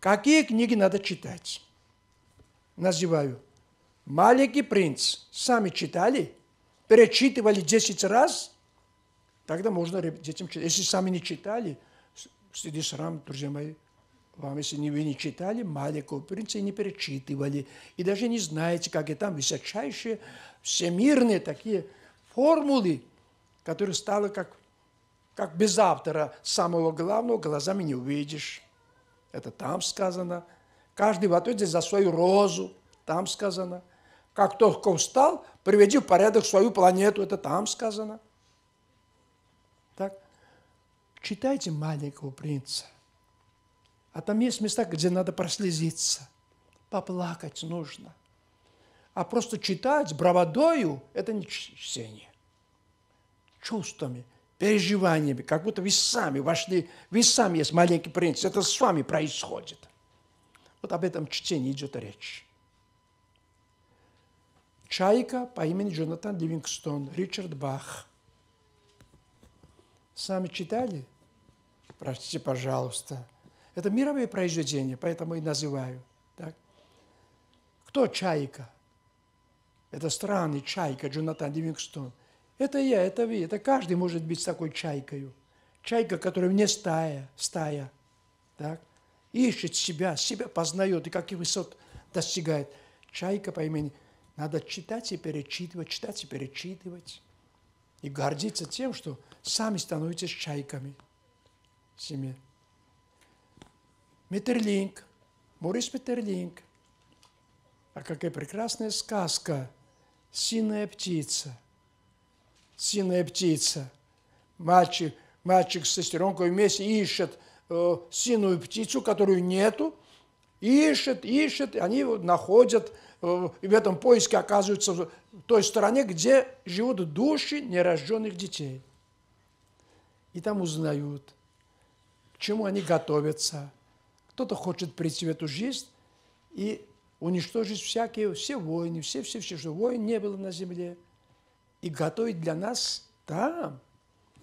Какие книги надо читать? Называю. «Маленький принц». Сами читали? Перечитывали 10 раз? Тогда можно детям читать. Если сами не читали, сиди срам, друзья мои. Вам, если вы не читали «Маленького принца» и не перечитывали, и даже не знаете, как и там высочайшие, всемирные такие формулы, которые стали как, как без автора самого главного, глазами не увидишь. Это там сказано. Каждый в ответе за свою розу. Там сказано. Как только встал, приведи в порядок свою планету. Это там сказано. Так. Читайте «Маленького принца». А там есть места, где надо прослезиться. Поплакать нужно. А просто читать бравадою – это не чтение. Чувствами – переживаниями, как будто вы сами вошли, вы сами есть маленький принц, это с вами происходит. Вот об этом чтении идет речь. Чайка по имени Джонатан Ливингстон, Ричард Бах. Сами читали? Простите, пожалуйста. Это мировые произведения, поэтому и называю. Так? Кто чайка? Это странный чайка Джонатан Ливингстон – это я, это вы, это каждый может быть такой чайкою. Чайка, которая вне стая, стая, так, ищет себя, себя познает и каких высот достигает. Чайка по имени надо читать и перечитывать, читать и перечитывать. И гордиться тем, что сами становитесь чайками в семье. Метерлинг, Морис Метерлинг. А какая прекрасная сказка «Синая птица» синяя птица. Мальчик, мальчик с сестеренкой вместе ищет э, синую птицу, которую нету, ищет, ищет, они находят, э, в этом поиске оказываются в той стороне, где живут души нерожденных детей. И там узнают, к чему они готовятся. Кто-то хочет прийти в эту жизнь и уничтожить всякие, все войны, все-все-все, что войн не было на земле – и готовит для нас там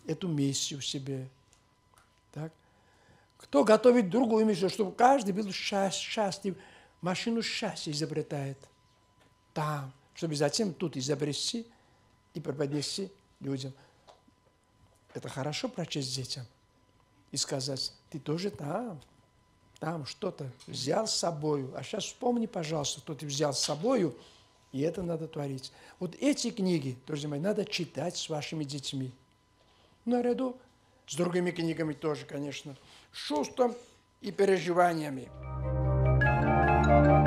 эту миссию себе. Так? Кто готовит другую миссию, чтобы каждый был счастлив, машину счастья изобретает там, чтобы затем тут изобрести и преподнести людям. Это хорошо прочесть детям и сказать, ты тоже там, там что-то взял с собой, А сейчас вспомни, пожалуйста, что ты взял с собой. И это надо творить. Вот эти книги, друзья мои, надо читать с вашими детьми. Наряду с другими книгами тоже, конечно. С чувством и переживаниями. Thank you.